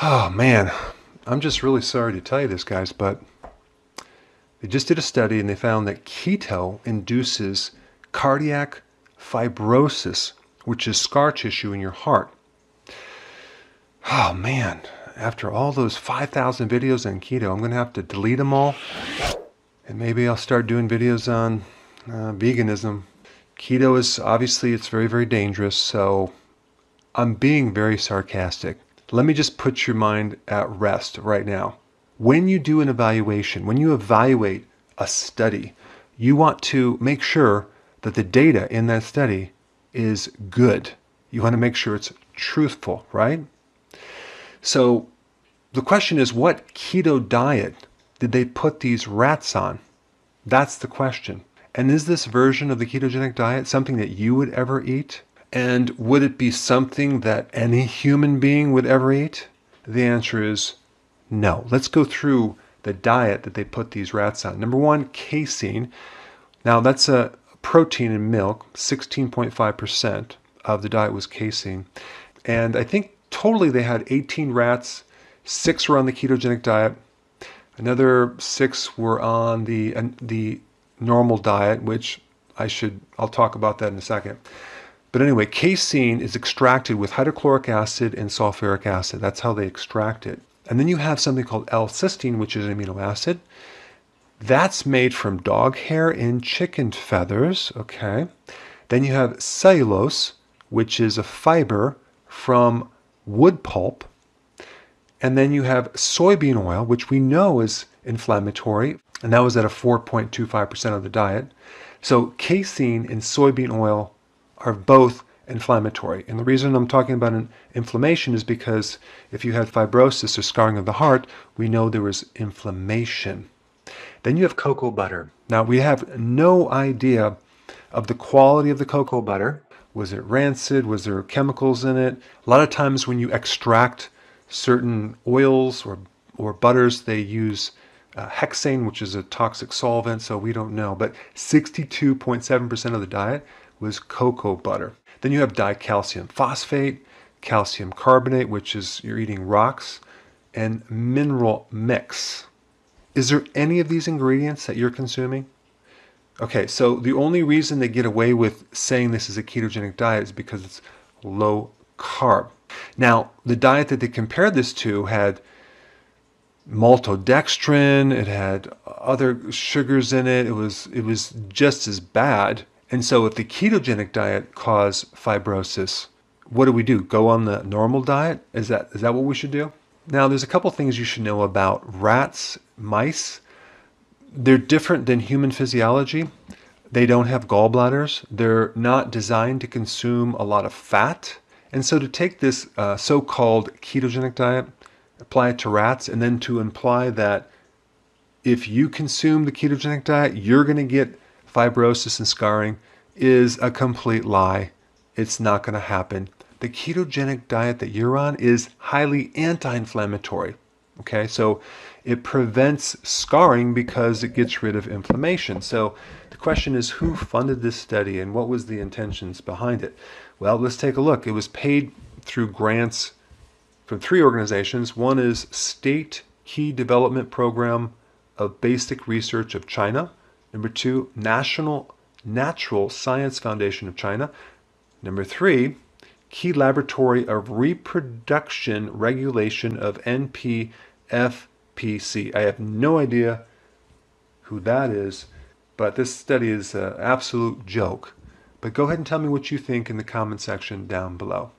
Oh man, I'm just really sorry to tell you this, guys, but they just did a study and they found that keto induces cardiac fibrosis, which is scar tissue in your heart. Oh man, after all those 5,000 videos on keto, I'm going to have to delete them all. And maybe I'll start doing videos on uh, veganism. Keto is obviously it's very very dangerous, so I'm being very sarcastic let me just put your mind at rest right now. When you do an evaluation, when you evaluate a study, you want to make sure that the data in that study is good. You want to make sure it's truthful, right? So the question is what keto diet did they put these rats on? That's the question. And is this version of the ketogenic diet something that you would ever eat? And would it be something that any human being would ever eat? The answer is no. Let's go through the diet that they put these rats on. Number one, casein. Now, that's a protein in milk, 16.5% of the diet was casein. And I think totally they had 18 rats, six were on the ketogenic diet, another six were on the, the normal diet, which I should, I'll talk about that in a second. But anyway, casein is extracted with hydrochloric acid and sulfuric acid. That's how they extract it. And then you have something called L-cysteine, which is an amino acid. That's made from dog hair and chicken feathers, okay? Then you have cellulose, which is a fiber from wood pulp. And then you have soybean oil, which we know is inflammatory, and that was at a 4.25% of the diet. So casein and soybean oil are both inflammatory. And the reason I'm talking about an inflammation is because if you had fibrosis or scarring of the heart, we know there was inflammation. Then you have cocoa butter. Now we have no idea of the quality of the cocoa butter. Was it rancid? Was there chemicals in it? A lot of times when you extract certain oils or or butters, they use uh, hexane, which is a toxic solvent, so we don't know. But 62.7% of the diet was cocoa butter. Then you have dicalcium phosphate, calcium carbonate, which is you're eating rocks, and mineral mix. Is there any of these ingredients that you're consuming? Okay, so the only reason they get away with saying this is a ketogenic diet is because it's low carb. Now, the diet that they compared this to had maltodextrin, it had other sugars in it. It was it was just as bad and so, if the ketogenic diet cause fibrosis, what do we do? Go on the normal diet? Is that is that what we should do? Now, there's a couple things you should know about rats, mice. They're different than human physiology. They don't have gallbladders. They're not designed to consume a lot of fat. And so, to take this uh, so called ketogenic diet, apply it to rats, and then to imply that if you consume the ketogenic diet, you're going to get fibrosis and scarring is a complete lie. It's not going to happen. The ketogenic diet that you're on is highly anti inflammatory. Okay, so it prevents scarring because it gets rid of inflammation. So the question is who funded this study and what was the intentions behind it? Well, let's take a look. It was paid through grants from three organizations. One is State Key Development Program of Basic Research of China. Number two, National Natural Science Foundation of China. Number three, Key Laboratory of Reproduction Regulation of NPFPC. I have no idea who that is, but this study is an absolute joke. But go ahead and tell me what you think in the comment section down below.